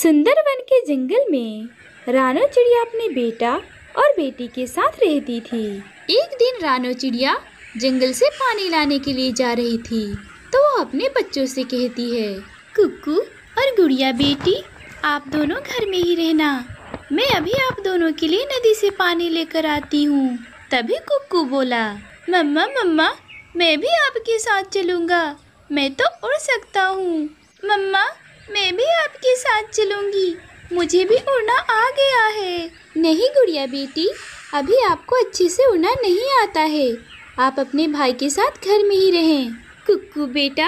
सुंदरवन के जंगल में रानो चिड़िया अपने बेटा और बेटी के साथ रहती थी एक दिन रानो चिड़िया जंगल से पानी लाने के लिए जा रही थी तो वो अपने बच्चों से कहती है कुक्कू और गुड़िया बेटी आप दोनों घर में ही रहना मैं अभी आप दोनों के लिए नदी से पानी लेकर आती हूँ तभी कुक्कू बोला मम्मा मम्मा मैं भी आपके साथ चलूँगा मैं तो उड़ सकता हूँ मम्मा मैं भी आपके साथ चलूँगी मुझे भी उड़ना आ गया है नहीं गुड़िया बेटी अभी आपको अच्छे से उड़ना नहीं आता है आप अपने भाई के साथ घर में ही रहें कुकू बेटा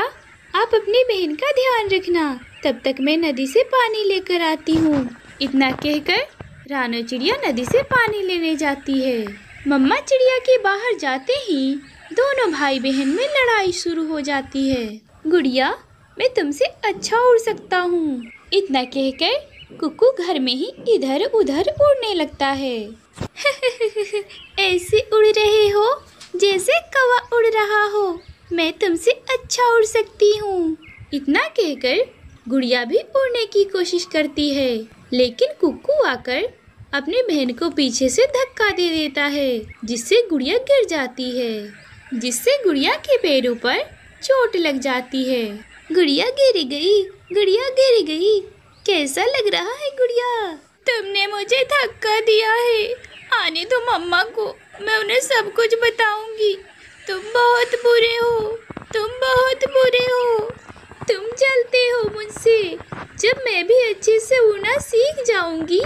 आप अपनी बहन का ध्यान रखना तब तक मैं नदी से पानी लेकर आती हूँ इतना कहकर रानो चिड़िया नदी से पानी लेने जाती है मम्मा चिड़िया के बाहर जाते ही दोनों भाई बहन में लड़ाई शुरू हो जाती है गुड़िया मैं तुमसे अच्छा उड़ सकता हूँ इतना कहकर कुकू घर में ही इधर उधर उड़ने लगता है ऐसे उड़ रहे हो जैसे कवा उड़ रहा हो मैं तुमसे अच्छा उड़ सकती हूँ इतना कहकर गुड़िया भी उड़ने की कोशिश करती है लेकिन कुकू आकर अपने बहन को पीछे से धक्का दे देता है जिससे गुड़िया गिर जाती है जिससे गुड़िया के पैरों पर चोट लग जाती है गुड़िया गिर गई गुड़िया गिर गई कैसा लग रहा है गुड़िया तुमने मुझे धक्का दिया है आने दो मम्मा को मैं उन्हें सब कुछ बताऊंगी तुम बहुत बुरे हो तुम बहुत बुरे हो तुम चलते हो मुझसे जब मैं भी अच्छे से उड़ना सीख जाऊंगी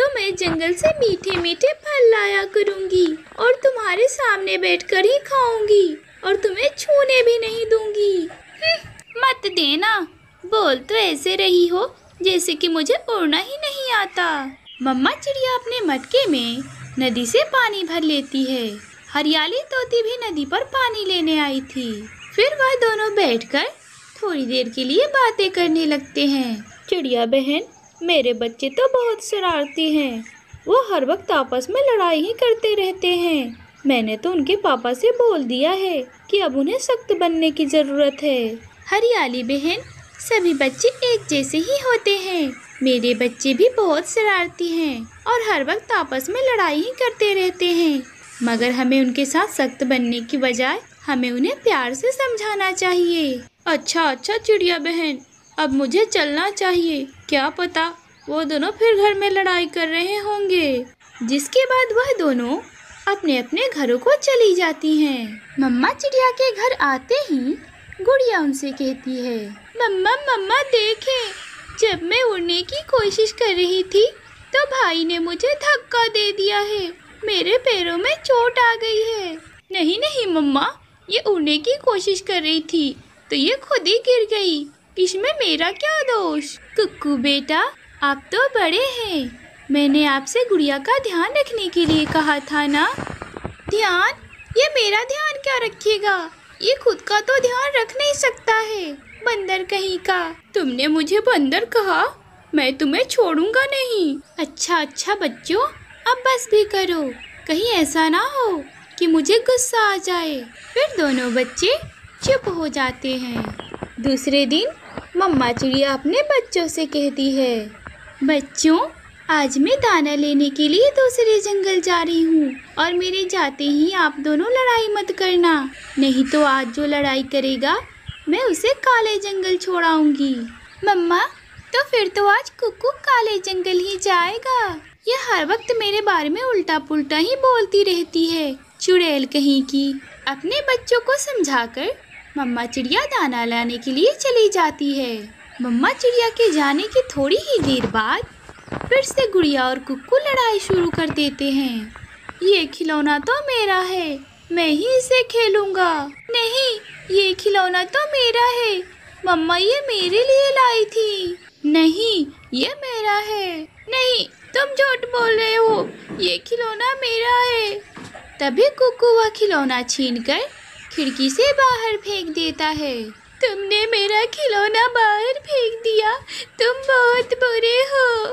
तो मैं जंगल से मीठे मीठे फल लाया करूंगी और तुम्हारे सामने बैठकर ही खाऊंगी और तुम्हें छूने भी नहीं दूंगी हम्म। मत देना बोल तो ऐसे रही हो जैसे कि मुझे उड़ना ही नहीं आता मम्मा चिड़िया अपने मटके में नदी से पानी भर लेती है हरियाली तोती भी नदी पर पानी लेने आई थी फिर वह दोनों बैठकर थोड़ी देर के लिए बातें करने लगते हैं चिड़िया बहन मेरे बच्चे तो बहुत शरारती हैं वो हर वक्त आपस में लड़ाई ही करते रहते हैं मैंने तो उनके पापा से बोल दिया है कि अब उन्हें सख्त बनने की ज़रूरत है हरियाली बहन सभी बच्चे एक जैसे ही होते हैं मेरे बच्चे भी बहुत शरारती हैं और हर वक्त आपस में लड़ाई ही करते रहते हैं मगर हमें उनके साथ सख्त बनने की बजाय हमें उन्हें प्यार से समझाना चाहिए अच्छा अच्छा चिड़िया बहन अब मुझे चलना चाहिए क्या पता वो दोनों फिर घर में लड़ाई कर रहे होंगे जिसके बाद वह दोनों अपने अपने घरों को चली जाती हैं मम्मा चिड़िया के घर आते ही गुड़िया उनसे कहती है मम्मा मम्मा देखें जब मैं उड़ने की कोशिश कर रही थी तो भाई ने मुझे धक्का दे दिया है मेरे पैरों में चोट आ गई है नहीं नहीं मम्मा ये उड़ने की कोशिश कर रही थी तो ये खुद ही गिर गई इसमें मेरा क्या दोष कुकू बेटा आप तो बड़े हैं मैंने आपसे गुड़िया का ध्यान रखने के लिए कहा था ना ध्यान ये मेरा ध्यान क्या रखेगा ये खुद का तो ध्यान रख नहीं सकता है बंदर कहीं का तुमने मुझे बंदर कहा मैं तुम्हें छोड़ूंगा नहीं अच्छा अच्छा बच्चों अब बस भी करो कहीं ऐसा ना हो कि मुझे गुस्सा आ जाए फिर दोनों बच्चे चुप हो जाते हैं दूसरे दिन मम्मा चिड़िया अपने बच्चों से कहती है बच्चों आज मैं दाना लेने के लिए दूसरे जंगल जा रही हूँ और मेरे जाते ही आप दोनों लड़ाई मत करना नहीं तो आज जो लड़ाई करेगा मैं उसे काले जंगल छोड़ाऊंगी मम्मा तो फिर तो आज कुकु काले जंगल ही जाएगा यह हर वक्त मेरे बारे में उल्टा पुल्टा ही बोलती रहती है चुड़ैल कहीं की अपने बच्चों को समझा कर मम्मा चिड़िया दाना लाने के लिए चली जाती है मम्मा चिड़िया के जाने की थोड़ी ही देर बाद फिर से गुड़िया और कुक्कू लड़ाई शुरू कर देते हैं ये खिलौना तो मेरा है मैं ही इसे खेलूँगा नहीं ये खिलौना तो मेरा है मम्मा ये मेरे लिए लाई थी नहीं ये मेरा है नहीं तुम झूठ बोल रहे हो ये खिलौना मेरा है तभी कुकू वह खिलौना छीन कर खिड़की से बाहर फेंक देता है तुमने मेरा खिलौना भैया तुम बहुत बुरे हो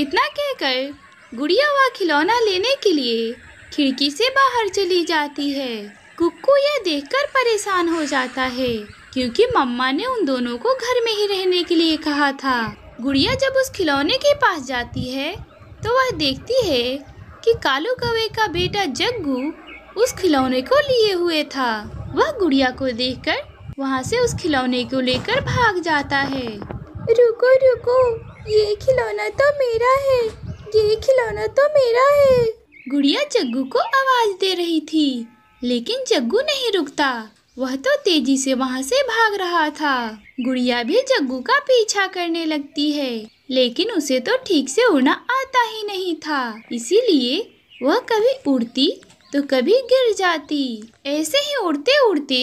इतना कहकर गुड़िया वह खिलौना लेने के लिए खिड़की से बाहर चली जाती है कुक्कू यह देखकर परेशान हो जाता है क्योंकि मम्मा ने उन दोनों को घर में ही रहने के लिए कहा था गुड़िया जब उस खिलौने के पास जाती है तो वह देखती है कि कालू कवे का बेटा जग्गू उस खिलौने को लिए हुए था वह गुड़िया को देखकर वहाँ से उस खिलौने को लेकर भाग जाता है रुको रुको ये खिलौना तो मेरा है ये खिलौना तो मेरा है गुड़िया जग्गू को आवाज़ दे रही थी लेकिन जग्गू नहीं रुकता वह तो तेजी से वहाँ से भाग रहा था गुड़िया भी जग्गू का पीछा करने लगती है लेकिन उसे तो ठीक से उड़ना आता ही नहीं था इसीलिए वह कभी उड़ती तो कभी गिर जाती ऐसे ही उड़ते उड़ते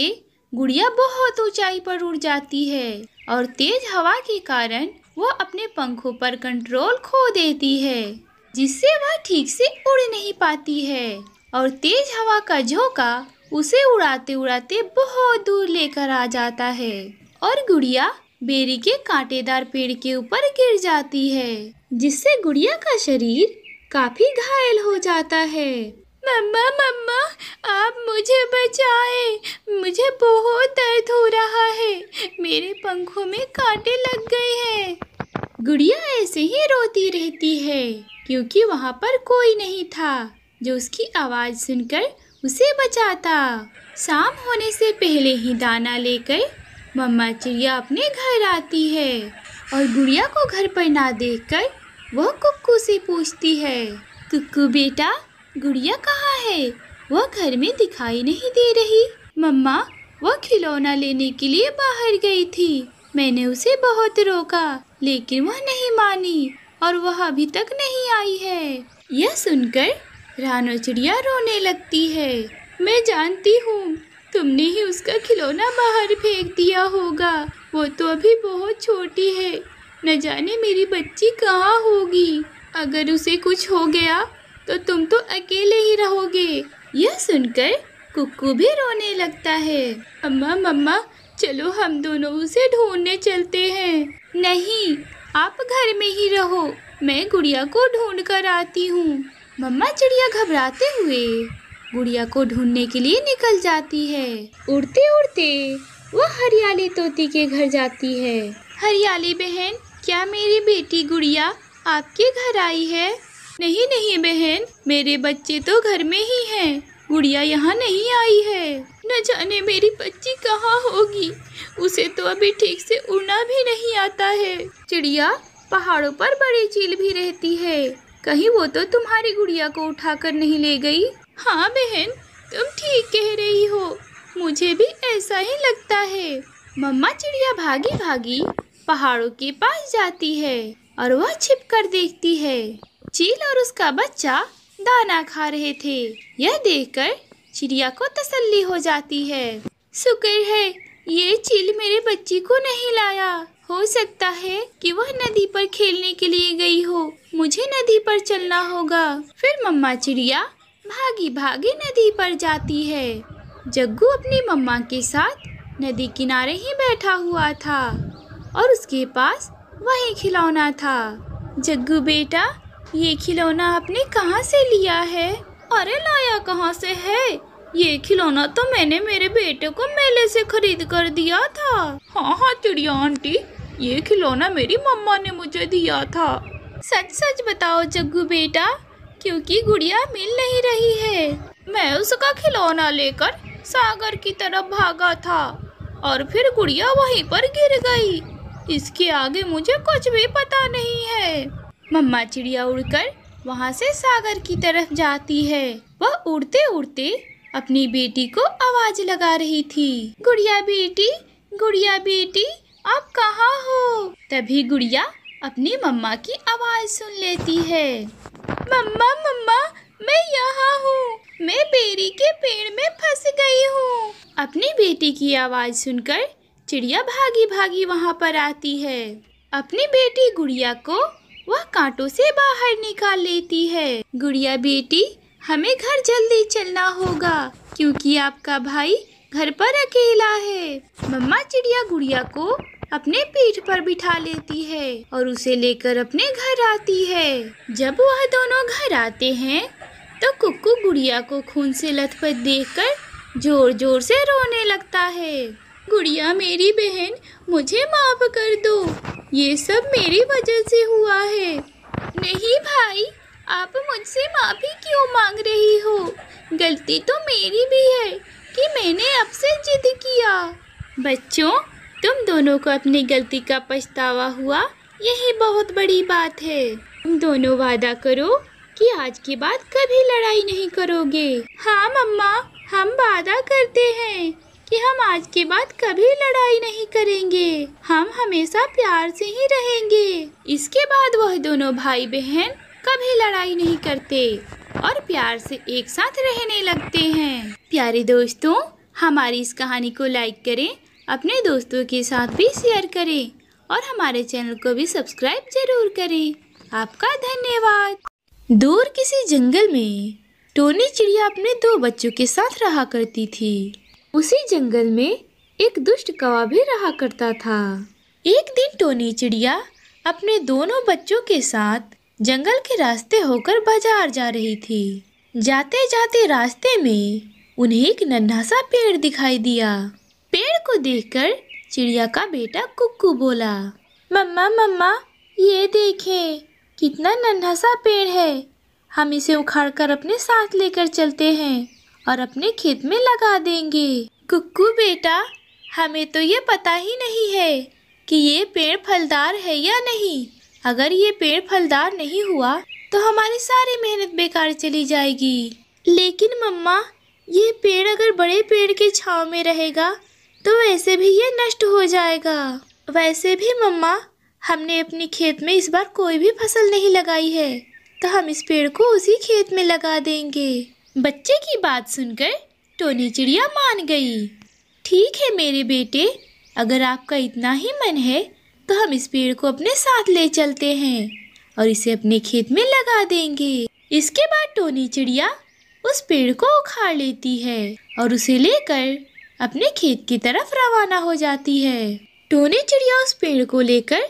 गुड़िया बहुत ऊंचाई पर उड़ जाती है और तेज हवा के कारण वह अपने पंखों पर कंट्रोल खो देती है जिससे वह ठीक से उड़ नहीं पाती है और तेज हवा का झोंका उसे उड़ाते उड़ाते बहुत दूर लेकर आ जाता है और गुड़िया बेरी के कांटेदार पेड़ के ऊपर गिर जाती है जिससे गुड़िया का शरीर काफी घायल हो जाता है मम्मा मम्मा आप मुझे बचाए मुझे बहुत दर्द हो रहा है मेरे पंखों में कांटे लग गए हैं गुड़िया ऐसे ही रोती रहती है क्योंकि वहाँ पर कोई नहीं था जो उसकी आवाज़ सुनकर उसे बचाता शाम होने से पहले ही दाना लेकर मम्मा चिड़िया अपने घर आती है और गुड़िया को घर पर ना देखकर वह कुक्कू से पूछती है कुक्कू बेटा गुड़िया कहाँ है वह घर में दिखाई नहीं दे रही मम्मा वह खिलौना लेने के लिए बाहर गई थी मैंने उसे बहुत रोका लेकिन वह नहीं मानी और वह अभी तक नहीं आई है यह सुनकर रानो चिड़िया रोने लगती है मैं जानती हूँ तुमने ही उसका खिलौना बाहर फेंक दिया होगा वो तो अभी बहुत छोटी है न जाने मेरी बच्ची कहाँ होगी अगर उसे कुछ हो गया तो तुम तो अकेले ही रहोगे यह सुनकर कुकू भी रोने लगता है अम्मा मम्मा चलो हम दोनों उसे ढूंढने चलते हैं नहीं आप घर में ही रहो मैं गुड़िया को ढूंढ कर आती हूँ मम्मा चिड़िया घबराते हुए गुड़िया को ढूंढने के लिए निकल जाती है उड़ते उड़ते वह हरियाली तोती के घर जाती है हरियाली बहन क्या मेरी बेटी गुड़िया आपके घर आई है नहीं नहीं बहन मेरे बच्चे तो घर में ही हैं गुड़िया यहाँ नहीं आई है न जाने मेरी बच्ची कहाँ होगी उसे तो अभी ठीक से उड़ना भी नहीं आता है चिड़िया पहाड़ों पर बड़ी चील भी रहती है कहीं वो तो तुम्हारी गुड़िया को उठाकर नहीं ले गई हाँ बहन तुम ठीक कह रही हो मुझे भी ऐसा ही लगता है मम्मा चिड़िया भागी भागी पहाड़ों के पास जाती है और वह छिप कर देखती है चील और उसका बच्चा दाना खा रहे थे यह देखकर चिड़िया को तसल्ली हो जाती है शुक्र है ये चील मेरे बच्ची को नहीं लाया हो सकता है कि वह नदी पर खेलने के लिए गई हो मुझे नदी पर चलना होगा फिर मम्मा चिड़िया भागी भागी नदी पर जाती है जग्गू अपनी मम्मा के साथ नदी किनारे ही बैठा हुआ था और उसके पास वही खिलौना था जग्गू बेटा ये खिलौना आपने कहाँ से लिया है अरे लाया कहाँ से है ये खिलौना तो मैंने मेरे बेटे को मेले से खरीद कर दिया था हाँ हाँ चिड़िया आंटी ये खिलौना मेरी मम्मा ने मुझे दिया था सच सच बताओ जग्गू बेटा क्योंकि गुड़िया मिल नहीं रही है मैं उसका खिलौना लेकर सागर की तरफ भागा था और फिर गुड़िया वहीं पर गिर गई इसके आगे मुझे कुछ भी पता नहीं है मम्मा चिड़िया उड़कर वहाँ से सागर की तरफ जाती है वह उड़ते उड़ते अपनी बेटी को आवाज लगा रही थी गुड़िया बेटी गुड़िया बेटी आप कहाँ हो तभी गुड़िया अपनी मम्मा की आवाज़ सुन लेती है मम्मा मम्मा मैं यहाँ हूँ मैं बेरी के पेड़ में फंस गई हूँ अपनी बेटी की आवाज़ सुनकर चिड़िया भागी भागी वहाँ पर आती है अपनी बेटी गुड़िया को वह कांटों से बाहर निकाल लेती है गुड़िया बेटी हमें घर जल्दी चलना होगा क्योंकि आपका भाई घर पर अकेला है मम्मा चिड़िया गुड़िया को अपने पीठ पर बिठा लेती है और उसे लेकर अपने घर आती है जब वह दोनों घर आते हैं तो कुक्कू गुड़िया को खून से लथपथ देखकर जोर जोर से रोने लगता है गुड़िया मेरी बहन मुझे माफ़ कर दो ये सब मेरी वजह से हुआ है नहीं भाई आप मुझसे माफ़ी क्यों मांग रही हो गलती तो मेरी भी है कि मैंने आपसे जिद किया बच्चों तुम दोनों को अपनी गलती का पछतावा हुआ यही बहुत बड़ी बात है तुम दोनों वादा करो कि आज के बाद कभी लड़ाई नहीं करोगे हाँ मम्मा हम वादा करते हैं कि हम आज के बाद कभी लड़ाई नहीं करेंगे हम हमेशा प्यार से ही रहेंगे इसके बाद वह दोनों भाई बहन कभी लड़ाई नहीं करते और प्यार से एक साथ रहने लगते हैं प्यारे दोस्तों हमारी इस कहानी को लाइक करें अपने दोस्तों के साथ भी शेयर करें और हमारे चैनल को भी सब्सक्राइब जरूर करें आपका धन्यवाद दूर किसी जंगल में टोनी चिड़िया अपने दो बच्चों के साथ रहा करती थी उसी जंगल में एक दुष्ट कौवा भी रहा करता था एक दिन टोनी चिड़िया अपने दोनों बच्चों के साथ जंगल के रास्ते होकर बाजार जा रही थी जाते जाते रास्ते में उन्हें एक नन्हा सा पेड़ दिखाई दिया पेड़ को देखकर चिड़िया का बेटा कुक्कू बोला मम्मा मम्मा ये देखें कितना नन्हा सा पेड़ है हम इसे उखाड़कर अपने साथ लेकर चलते हैं और अपने खेत में लगा देंगे कुक्कू बेटा हमें तो ये पता ही नहीं है कि ये पेड़ फलदार है या नहीं अगर ये पेड़ फलदार नहीं हुआ तो हमारी सारी मेहनत बेकार चली जाएगी लेकिन मम्मा ये पेड़ अगर बड़े पेड़ के छाव में रहेगा तो वैसे भी ये नष्ट हो जाएगा वैसे भी मम्मा हमने अपने खेत में इस बार कोई भी फसल नहीं लगाई है तो हम इस पेड़ को उसी खेत में लगा देंगे बच्चे की बात सुनकर टोनी चिड़िया मान गई ठीक है मेरे बेटे अगर आपका इतना ही मन है तो हम इस पेड़ को अपने साथ ले चलते हैं और इसे अपने खेत में लगा देंगे इसके बाद टोनी चिड़िया उस पेड़ को उखाड़ लेती है और उसे लेकर अपने खेत की तरफ रवाना हो जाती है टोनी चिड़िया उस पेड़ को लेकर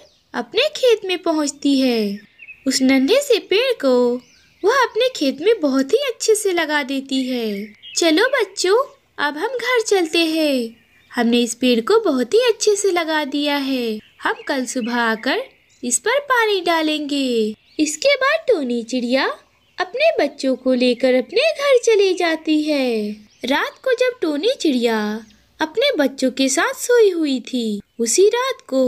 अपने खेत में पहुंचती है उस नन्हे से पेड़ को वह अपने खेत में बहुत ही अच्छे से लगा देती है चलो बच्चों अब हम घर चलते हैं हमने इस पेड़ को बहुत ही अच्छे से लगा दिया है हम कल सुबह आकर इस पर पानी डालेंगे इसके बाद टोनी चिड़िया अपने बच्चों को लेकर अपने घर चली जाती है रात को जब टोनी चिड़िया अपने बच्चों के साथ सोई हुई थी उसी रात को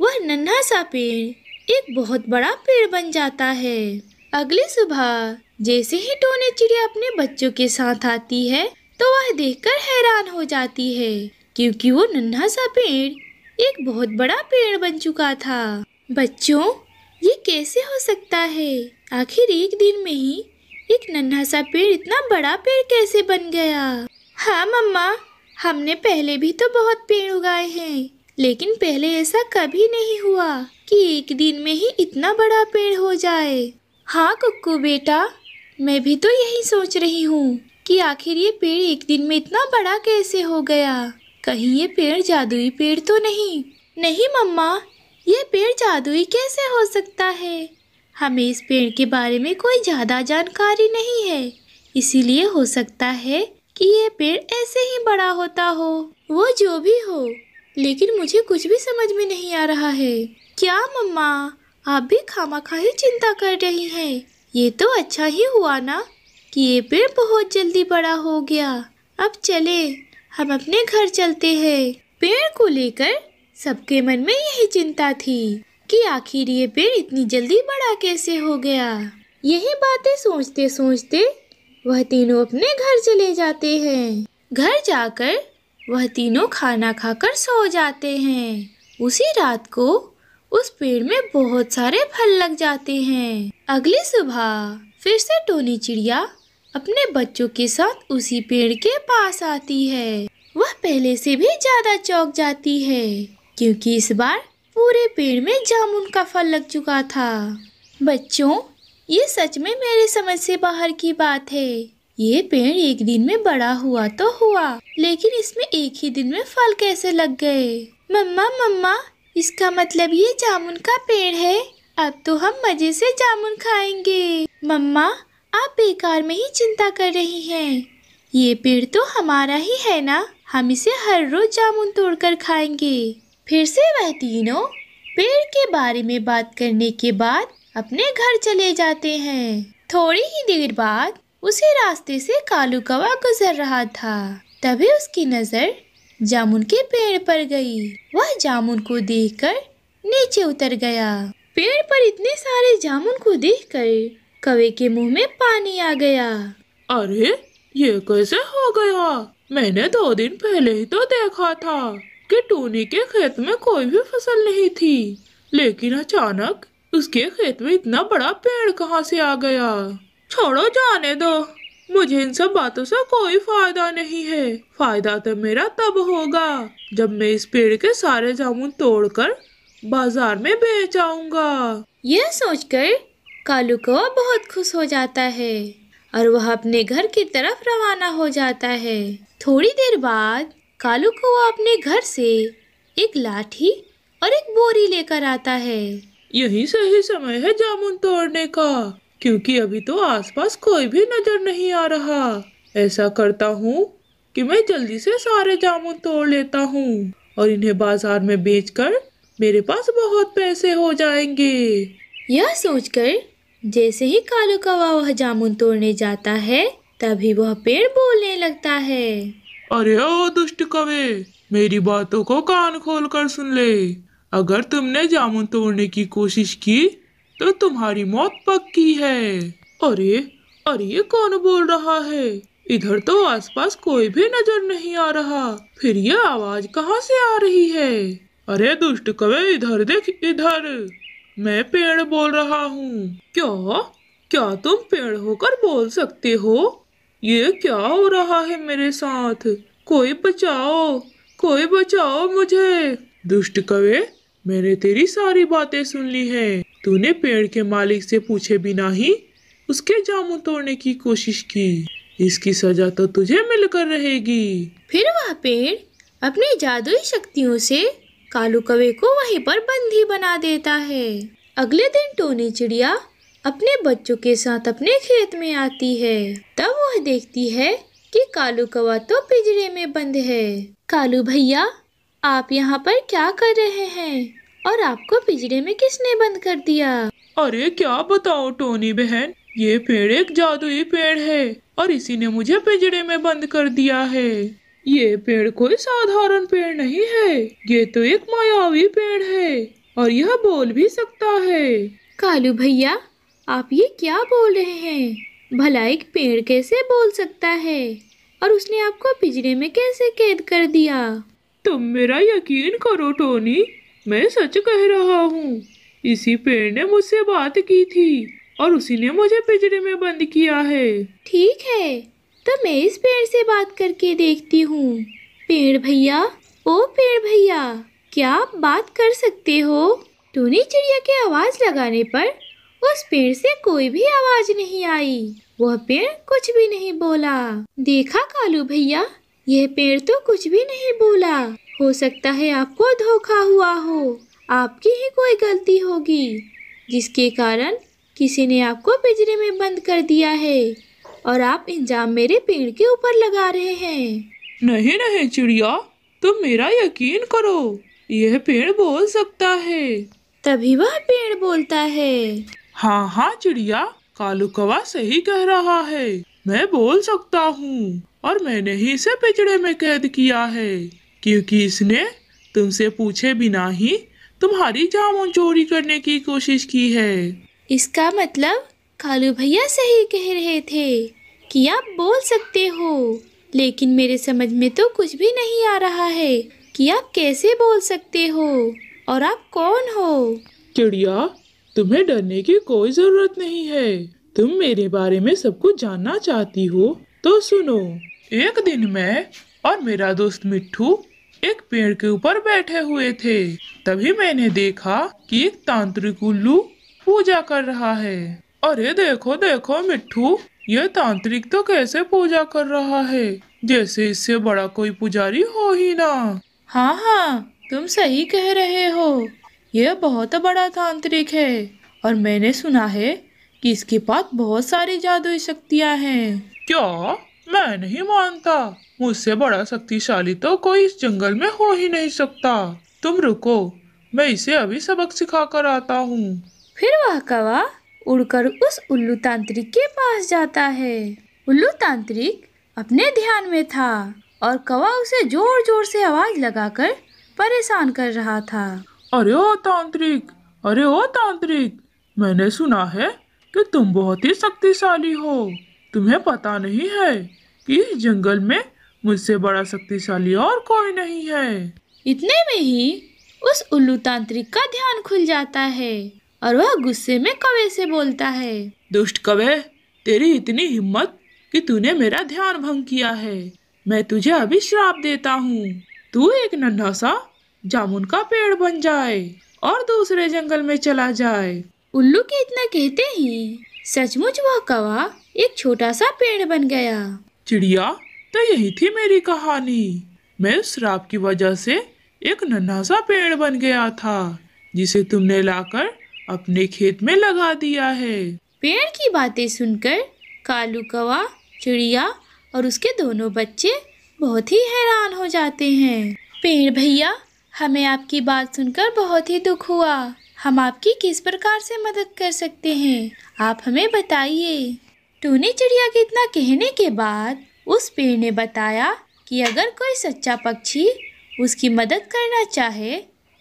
वह नन्हा सा पेड़ एक बहुत बड़ा पेड़ बन जाता है अगली सुबह जैसे ही टोने चिड़िया अपने बच्चों के साथ आती है तो वह देखकर हैरान हो जाती है क्योंकि वो नन्हा सा पेड़ एक बहुत बड़ा पेड़ बन चुका था बच्चों ये कैसे हो सकता है आखिर एक दिन में ही एक नन्हा सा पेड़ इतना बड़ा पेड़ कैसे बन गया हाँ मम्मा हमने पहले भी तो बहुत पेड़ उगाए हैं लेकिन पहले ऐसा कभी नहीं हुआ कि एक दिन में ही इतना बड़ा पेड़ हो जाए हाँ कुक्कू बेटा मैं भी तो यही सोच रही हूँ कि आखिर ये पेड़ एक दिन में इतना बड़ा कैसे हो गया कहीं ये पेड़ जादुई पेड़ तो नहीं नहीं मम्मा ये पेड़ जादुई कैसे हो सकता है हमें इस पेड़ के बारे में कोई ज़्यादा जानकारी नहीं है इसीलिए हो सकता है कि ये पेड़ ऐसे ही बड़ा होता हो वो जो भी हो लेकिन मुझे कुछ भी समझ में नहीं आ रहा है क्या मम्मा आप भी खामा खा ही चिंता कर रही हैं ये तो अच्छा ही हुआ ना कि ये पेड़ बहुत जल्दी बड़ा हो गया अब चले हम अपने घर चलते हैं पेड़ को लेकर सबके मन में यही चिंता थी कि आखिर ये पेड़ इतनी जल्दी बड़ा कैसे हो गया यही बातें सोचते सोचते वह तीनों अपने घर चले जाते हैं घर जाकर वह तीनों खाना खाकर सो जाते हैं उसी रात को उस पेड़ में बहुत सारे फल लग जाते हैं अगली सुबह फिर से टोनी चिड़िया अपने बच्चों के साथ उसी पेड़ के पास आती है वह पहले से भी ज्यादा चौक जाती है क्योंकि इस बार पूरे पेड़ में जामुन का फल लग चुका था बच्चों ये सच में मेरे समझ से बाहर की बात है ये पेड़ एक दिन में बड़ा हुआ तो हुआ लेकिन इसमें एक ही दिन में फल कैसे लग गए मम्मा मम्मा इसका मतलब ये जामुन का पेड़ है अब तो हम मज़े से जामुन खाएंगे मम्मा आप बेकार में ही चिंता कर रही हैं ये पेड़ तो हमारा ही है ना हम इसे हर रोज़ जामुन तोड़कर खाएंगे फिर से वह तीनों पेड़ के बारे में बात करने के बाद अपने घर चले जाते हैं थोड़ी ही देर बाद उसे रास्ते से कालू कवा गुजर रहा था तभी उसकी नज़र जामुन के पेड़ पर गई वह जामुन को देखकर नीचे उतर गया पेड़ पर इतने सारे जामुन को देखकर कवे के मुंह में पानी आ गया अरे ये कैसे हो गया मैंने दो दिन पहले ही तो देखा था कि टूनी के खेत में कोई भी फसल नहीं थी लेकिन अचानक उसके खेत में इतना बड़ा पेड़ कहाँ से आ गया छोड़ो जाने दो मुझे इन सब बातों से कोई फायदा नहीं है फायदा तो मेरा तब होगा जब मैं इस पेड़ के सारे जामुन तोड़कर बाजार में बेच आऊंगा यह सोचकर कालू कौआ बहुत खुश हो जाता है और वह अपने घर की तरफ रवाना हो जाता है थोड़ी देर बाद कालू कौआ अपने घर से एक लाठी और एक बोरी लेकर आता है यही सही समय है जामुन तोड़ने का क्योंकि अभी तो आसपास कोई भी नज़र नहीं आ रहा ऐसा करता हूँ कि मैं जल्दी से सारे जामुन तोड़ लेता हूँ और इन्हें बाजार में बेचकर मेरे पास बहुत पैसे हो जाएंगे यह सोचकर जैसे ही कालू कौवा वह जामुन तोड़ने जाता है तभी वह पेड़ बोलने लगता है अरे ओ दुष्ट कवे मेरी बातों को कान खोल कर सुन ले अगर तुमने जामुन तोड़ने की कोशिश की तो तुम्हारी मौत पक्की है अरे अरे ये कौन बोल रहा है इधर तो आसपास कोई भी नजर नहीं आ रहा फिर ये आवाज कहाँ से आ रही है अरे दुष्ट कवे इधर देख इधर मैं पेड़ बोल रहा हूँ क्या क्या तुम पेड़ होकर बोल सकते हो ये क्या हो रहा है मेरे साथ कोई बचाओ कोई बचाओ मुझे दुष्ट कवे मैंने तेरी सारी बातें सुन ली है तूने पेड़ के मालिक से पूछे बिना ही उसके जामुन तोड़ने की कोशिश की इसकी सजा तो तुझे मिलकर रहेगी फिर वह पेड़ अपनी जादुई शक्तियों से कालू कवे को वहीं पर बंदी बना देता है अगले दिन टोनी चिड़िया अपने बच्चों के साथ अपने खेत में आती है तब वह देखती है कि कालू कवा तो पिंजरे में बंद है कालू भैया आप यहाँ पर क्या कर रहे हैं और आपको पिंजरे में किसने बंद कर दिया अरे क्या बताओ टोनी बहन ये पेड़ एक जादुई पेड़ है और इसी ने मुझे पिंजरे में बंद कर दिया है ये पेड़ कोई साधारण पेड़ नहीं है ये तो एक मायावी पेड़ है और यह बोल भी सकता है कालू भैया आप ये क्या बोल रहे हैं भला एक पेड़ कैसे बोल सकता है और उसने आपको पिंजरे में कैसे कैद कर दिया तुम मेरा यकीन करो टोनी मैं सच कह रहा हूँ इसी पेड़ ने मुझसे बात की थी और उसी ने मुझे पिंजरे में बंद किया है ठीक है तो मैं इस पेड़ से बात करके देखती हूँ पेड़ भैया ओ पेड़ भैया क्या आप बात कर सकते हो टूनी चिड़िया की आवाज लगाने पर उस पेड़ से कोई भी आवाज नहीं आई वह पेड़ कुछ भी नहीं बोला देखा कालू भैया यह पेड़ तो कुछ भी नहीं बोला हो सकता है आपको धोखा हुआ हो आपकी ही कोई गलती होगी जिसके कारण किसी ने आपको पिंजरे में बंद कर दिया है और आप इंजाम मेरे पेड़ के ऊपर लगा रहे हैं नहीं नहीं चिड़िया तुम मेरा यकीन करो यह पेड़ बोल सकता है तभी वह पेड़ बोलता है हाँ हाँ चिड़िया कालू कवा सही कह रहा है मैं बोल सकता हूँ और मैंने ही इसे पिछड़े में कैद किया है क्योंकि इसने तुमसे पूछे बिना ही तुम्हारी जामुन चोरी करने की कोशिश की है इसका मतलब कालू भैया सही कह रहे थे कि आप बोल सकते हो लेकिन मेरे समझ में तो कुछ भी नहीं आ रहा है कि आप कैसे बोल सकते हो और आप कौन हो चिड़िया तुम्हें डरने की कोई जरूरत नहीं है तुम मेरे बारे में सब कुछ जानना चाहती हो तो सुनो एक दिन मैं और मेरा दोस्त मिट्टू एक पेड़ के ऊपर बैठे हुए थे तभी मैंने देखा कि एक तांत्रिक उल्लू पूजा कर रहा है अरे देखो देखो मिट्टू यह तांत्रिक तो कैसे पूजा कर रहा है जैसे इससे बड़ा कोई पुजारी हो ही ना हाँ हाँ तुम सही कह रहे हो यह बहुत बड़ा तांत्रिक है और मैंने सुना है कि इसके पास बहुत सारी जादुई शक्तियाँ हैं क्या मैं नहीं मानता मुझसे बड़ा शक्तिशाली तो कोई इस जंगल में हो ही नहीं सकता तुम रुको मैं इसे अभी सबक सिखा कर आता हूँ फिर वह कवा उड़कर उस उल्लू तांत्रिक के पास जाता है उल्लू तांत्रिक अपने ध्यान में था और कवा उसे जोर जोर से आवाज लगाकर परेशान कर रहा था अरे ओ तांत्रिक अरे ओ तांत्रिक मैंने सुना है कि तुम बहुत ही शक्तिशाली हो तुम्हें पता नहीं है कि इस जंगल में मुझसे बड़ा शक्तिशाली और कोई नहीं है इतने में ही उस उल्लू तांत्रिक का ध्यान खुल जाता है और वह गुस्से में कवे से बोलता है दुष्ट कवे तेरी इतनी हिम्मत कि तूने मेरा ध्यान भंग किया है मैं तुझे अभी श्राप देता हूँ तू एक नन्हा सा जामुन का पेड़ बन जाए और दूसरे जंगल में चला जाए उल्लू के इतना कहते ही सचमुच वह कवा एक छोटा सा पेड़ बन गया चिड़िया तो यही थी मेरी कहानी मैं उस श्राप की वजह से एक नन्हा सा पेड़ बन गया था जिसे तुमने लाकर अपने खेत में लगा दिया है पेड़ की बातें सुनकर कालू कवा चिड़िया और उसके दोनों बच्चे बहुत ही हैरान हो जाते हैं पेड़ भैया हमें आपकी बात सुनकर बहुत ही दुख हुआ हम आपकी किस प्रकार से मदद कर सकते हैं आप हमें बताइए टूनी चिड़िया के इतना कहने के बाद उस पेड़ ने बताया कि अगर कोई सच्चा पक्षी उसकी मदद करना चाहे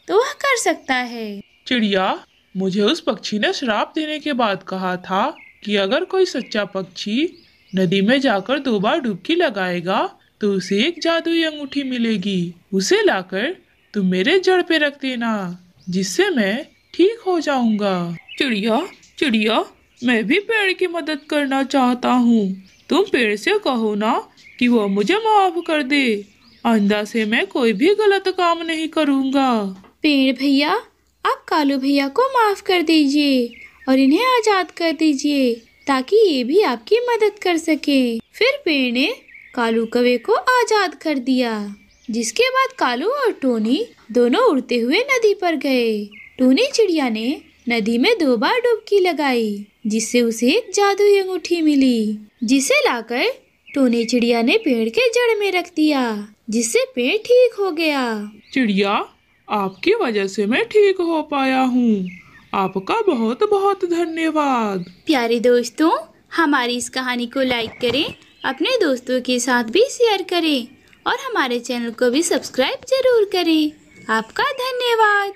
तो वह कर सकता है चिड़िया मुझे उस पक्षी ने श्राप देने के बाद कहा था कि अगर कोई सच्चा पक्षी नदी में जाकर दो बार डुबकी लगाएगा तो उसे एक जादुई अंगूठी मिलेगी उसे लाकर तुम मेरे जड़ पे रख देना जिससे मैं ठीक हो जाऊंगा चिड़िया चिड़िया मैं भी पेड़ की मदद करना चाहता हूँ तुम पेड़ से कहो ना कि वो मुझे माफ कर दे आंदा से मैं कोई भी गलत काम नहीं करूँगा पेड़ भैया आप कालू भैया को माफ कर दीजिए और इन्हें आजाद कर दीजिए ताकि ये भी आपकी मदद कर सके फिर पेड़ ने कालू कवे को आजाद कर दिया जिसके बाद कालू और टोनी दोनों उड़ते हुए नदी पर गए टोनी चिड़िया ने नदी में दो बार डुबकी लगाई जिससे उसे एक जादुई अंगूठी मिली जिसे लाकर टोनी चिड़िया ने पेड़ के जड़ में रख दिया जिससे पेड़ ठीक हो गया चिड़िया आपकी वजह से मैं ठीक हो पाया हूँ आपका बहुत बहुत धन्यवाद प्यारे दोस्तों हमारी इस कहानी को लाइक करें अपने दोस्तों के साथ भी शेयर करें और हमारे चैनल को भी सब्सक्राइब जरूर करें आपका धन्यवाद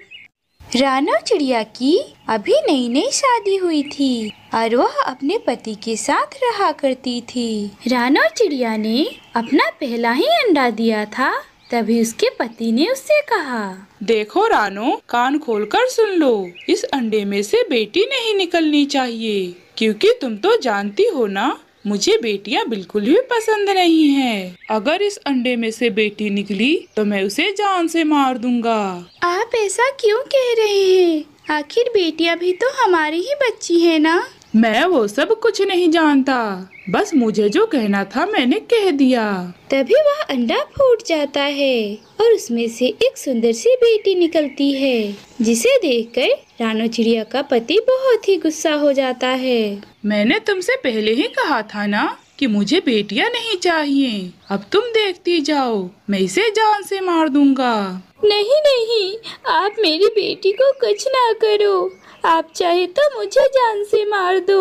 रानो चिड़िया की अभी नई नई शादी हुई थी और वह अपने पति के साथ रहा करती थी रानो चिड़िया ने अपना पहला ही अंडा दिया था तभी उसके पति ने उससे कहा देखो रानो कान खोलकर सुन लो इस अंडे में से बेटी नहीं निकलनी चाहिए क्योंकि तुम तो जानती हो ना मुझे बेटियां बिल्कुल भी पसंद नहीं है अगर इस अंडे में से बेटी निकली तो मैं उसे जान से मार दूंगा आप ऐसा क्यों कह रहे हैं आखिर बेटियां भी तो हमारी ही बच्ची है ना मैं वो सब कुछ नहीं जानता बस मुझे जो कहना था मैंने कह दिया तभी वह अंडा फूट जाता है और उसमें से एक सुंदर सी बेटी निकलती है जिसे देखकर रानो चिड़िया का पति बहुत ही गुस्सा हो जाता है मैंने तुमसे पहले ही कहा था ना कि मुझे बेटियां नहीं चाहिए अब तुम देखती जाओ मैं इसे जान से मार दूंगा नहीं नहीं आप मेरी बेटी को कुछ ना करो आप चाहे तो मुझे जान से मार दो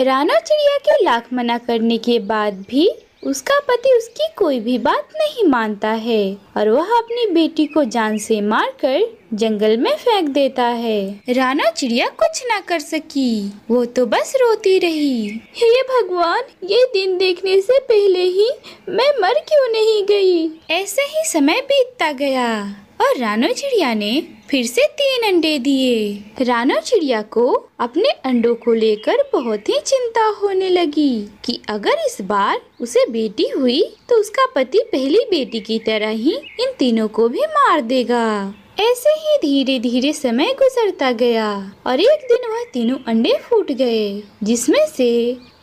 राना चिड़िया के लाख मना करने के बाद भी उसका पति उसकी कोई भी बात नहीं मानता है और वह अपनी बेटी को जान से मारकर जंगल में फेंक देता है राना चिड़िया कुछ ना कर सकी वो तो बस रोती रही हे भगवान ये दिन देखने से पहले ही मैं मर क्यों नहीं गई ऐसे ही समय बीतता गया और रानो चिड़िया ने फिर से तीन अंडे दिए राना चिड़िया को अपने अंडों को लेकर बहुत ही चिंता होने लगी कि अगर इस बार उसे बेटी हुई तो उसका पति पहली बेटी की तरह ही इन तीनों को भी मार देगा ऐसे ही धीरे धीरे समय गुजरता गया और एक दिन वह तीनों अंडे फूट गए जिसमें से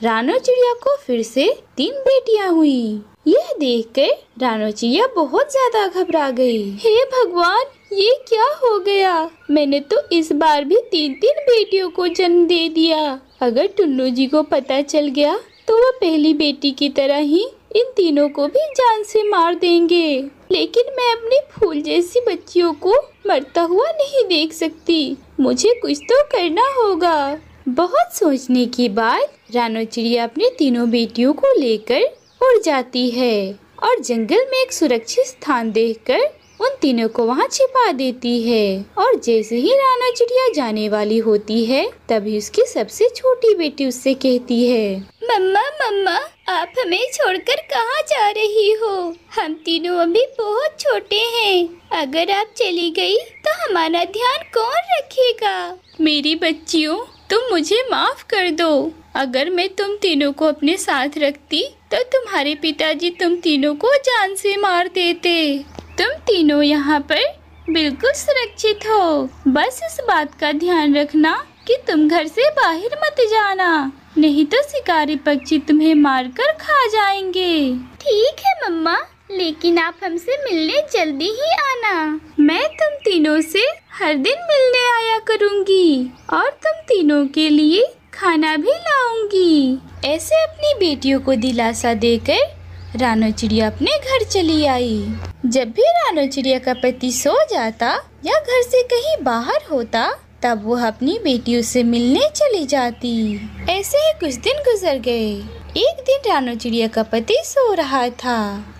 रानो चिड़िया को फिर से तीन बेटियां हुई यह देख कर रानो चिड़िया बहुत ज्यादा घबरा गई हे भगवान ये क्या हो गया मैंने तो इस बार भी तीन तीन बेटियों को जन्म दे दिया अगर टुन्नू जी को पता चल गया तो वह पहली बेटी की तरह ही इन तीनों को भी जान से मार देंगे लेकिन मैं अपनी फूल जैसी बच्चियों को मरता हुआ नहीं देख सकती मुझे कुछ तो करना होगा बहुत सोचने के बाद रानो चिड़िया अपने तीनों बेटियों को लेकर उड़ जाती है और जंगल में एक सुरक्षित स्थान देखकर उन तीनों को वहाँ छिपा देती है और जैसे ही राना चिड़िया जाने वाली होती है तभी उसकी सबसे छोटी बेटी उससे कहती है मम्मा मम्मा आप हमें छोड़कर कहाँ जा रही हो हम तीनों अभी बहुत छोटे हैं अगर आप चली गई तो हमारा ध्यान कौन रखेगा मेरी बच्चियों तुम मुझे माफ कर दो अगर मैं तुम तीनों को अपने साथ रखती तो तुम्हारे पिताजी तुम तीनों को जान से मार देते तुम तीनों यहाँ पर बिल्कुल सुरक्षित हो बस इस बात का ध्यान रखना कि तुम घर से बाहर मत जाना नहीं तो शिकारी पक्षी तुम्हें मारकर खा जाएंगे ठीक है मम्मा लेकिन आप हमसे मिलने जल्दी ही आना मैं तुम तीनों से हर दिन मिलने आया करूंगी और तुम तीनों के लिए खाना भी लाऊंगी ऐसे अपनी बेटियों को दिलासा देकर रानो चिड़िया अपने घर चली आई जब भी रानो चिड़िया का पति सो जाता या घर से कहीं बाहर होता तब वह अपनी बेटियों से मिलने चली जाती ऐसे ही कुछ दिन गुजर गए एक दिन रानो चिड़िया का पति सो रहा था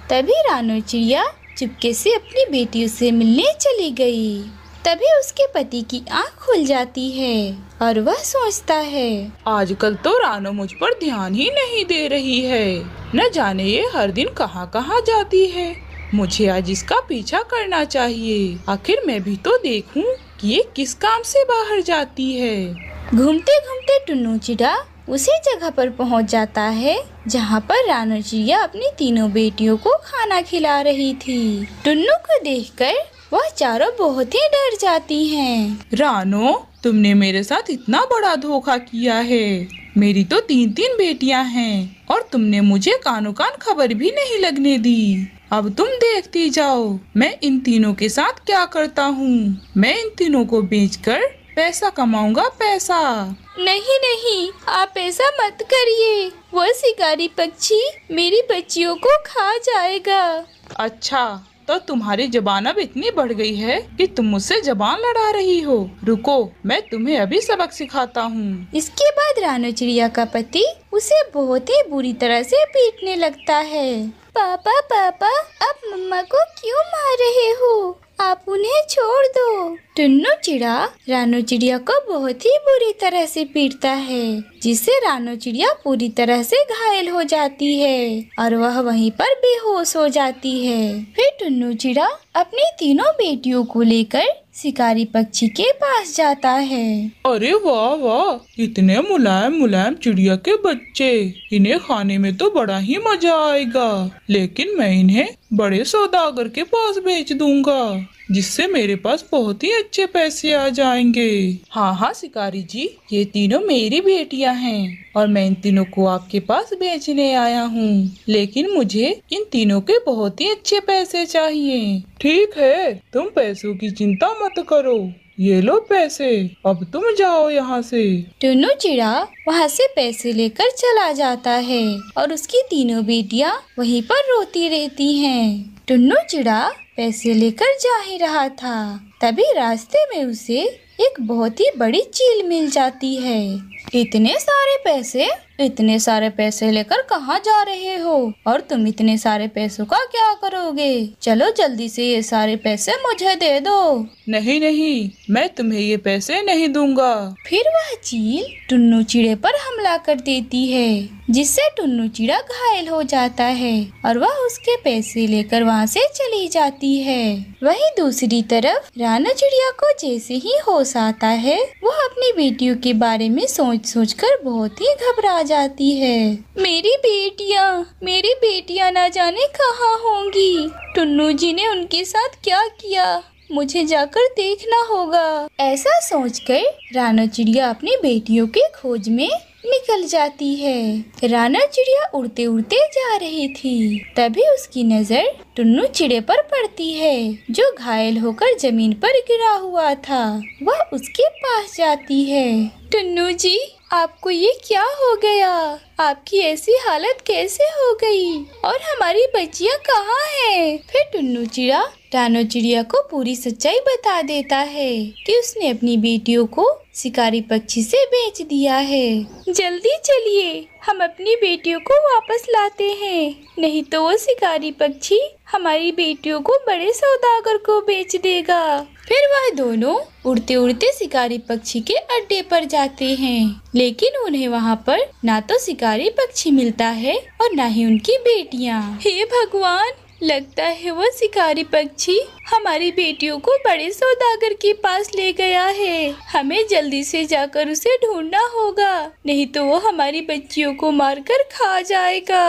तभी रानो चिड़िया चुपके से अपनी बेटियों से मिलने चली गई तभी उसके पति की आंख खुल जाती है और वह सोचता है आजकल तो रानो मुझ पर ध्यान ही नहीं दे रही है न जाने ये हर दिन कहाँ कहाँ जाती है मुझे आज इसका पीछा करना चाहिए आखिर मैं भी तो देखूं कि ये किस काम से बाहर जाती है घूमते घूमते टुन्नू चिड़ा उसी जगह पर पहुंच जाता है जहां पर रानू चिड़िया अपनी तीनों बेटियों को खाना खिला रही थी टुन्नू को देखकर वह चारों बहुत ही डर जाती है रानो तुमने मेरे साथ इतना बड़ा धोखा किया है मेरी तो तीन तीन बेटियां हैं और तुमने मुझे कानो कान खबर भी नहीं लगने दी अब तुम देखती जाओ मैं इन तीनों के साथ क्या करता हूँ मैं इन तीनों को बेचकर पैसा कमाऊंगा पैसा नहीं नहीं आप ऐसा मत करिए वो शिकारी पक्षी मेरी बच्चियों को खा जाएगा अच्छा तो तुम्हारी जबान अब इतनी बढ़ गई है कि तुम मुझसे जबान लड़ा रही हो रुको मैं तुम्हें अभी सबक सिखाता हूँ इसके बाद रानो चिड़िया का पति उसे बहुत ही बुरी तरह से पीटने लगता है पापा पापा आप मम्मा को क्यों मार रहे हो आप उन्हें छोड़ दो टुन्नु चिड़ा रानो चिड़िया को बहुत ही बुरी तरह से पीटता है जिससे रानो चिड़िया पूरी तरह से घायल हो जाती है और वह वहीं पर बेहोश हो जाती है फिर टुन्नु चिड़ा अपनी तीनों बेटियों को लेकर शिकारी पक्षी के पास जाता है अरे वाह वाह इतने मुलायम मुलायम चिड़िया के बच्चे इन्हें खाने में तो बड़ा ही मजा आएगा लेकिन मैं इन्हें बड़े सौदागर के पास भेज दूंगा जिससे मेरे पास बहुत ही अच्छे पैसे आ जाएंगे हाँ हाँ शिकारी जी ये तीनों मेरी बेटिया हैं और मैं इन तीनों को आपके पास बेचने आया हूँ लेकिन मुझे इन तीनों के बहुत ही अच्छे पैसे चाहिए ठीक है तुम पैसों की चिंता मत करो ये लो पैसे अब तुम जाओ यहाँ से टुनू चिड़ा वहाँ से पैसे लेकर चला जाता है और उसकी तीनों बेटियाँ वहीं पर रोती रहती हैं टुन्नू चिड़ा पैसे लेकर जा ही रहा था तभी रास्ते में उसे एक बहुत ही बड़ी चील मिल जाती है इतने सारे पैसे इतने सारे पैसे लेकर कहाँ जा रहे हो और तुम इतने सारे पैसों का क्या करोगे चलो जल्दी से ये सारे पैसे मुझे दे दो नहीं नहीं मैं तुम्हें ये पैसे नहीं दूंगा फिर वह चील टुन्नू चिड़े पर हमला कर देती है जिससे टुन्नू चिड़ा घायल हो जाता है और वह उसके पैसे लेकर वहाँ से चली जाती जाती है वहीं दूसरी तरफ राना चिड़िया को जैसे ही होश आता है वह अपनी बेटियों के बारे में सोच सोच कर बहुत ही घबरा जाती है मेरी बेटिया मेरी बेटिया ना जाने कहाँ होंगी टुन्नू जी ने उनके साथ क्या किया मुझे जाकर देखना होगा ऐसा सोचकर राना चिड़िया अपनी बेटियों के खोज में निकल जाती है राना चिड़िया उड़ते उड़ते जा रही थी तभी उसकी नज़र टुन्नू चिड़े पर पड़ती है जो घायल होकर जमीन पर गिरा हुआ था वह उसके पास जाती है टुन्नू जी आपको ये क्या हो गया आपकी ऐसी हालत कैसे हो गई और हमारी बच्चियाँ कहाँ हैं? फिर टुन्नू चिड़ा टानो चिड़िया को पूरी सच्चाई बता देता है कि उसने अपनी बेटियों को शिकारी पक्षी से बेच दिया है जल्दी चलिए हम अपनी बेटियों को वापस लाते हैं नहीं तो वो शिकारी पक्षी हमारी बेटियों को बड़े सौदागर को बेच देगा फिर वह दोनों उड़ते उड़ते शिकारी पक्षी के अड्डे पर जाते हैं लेकिन उन्हें वहाँ पर ना तो शिकारी पक्षी मिलता है और ना ही उनकी बेटियाँ हे भगवान लगता है वो शिकारी पक्षी हमारी बेटियों को बड़े सौदागर के पास ले गया है हमें जल्दी से जाकर उसे ढूंढना होगा नहीं तो वो हमारी बच्चियों को मारकर खा जाएगा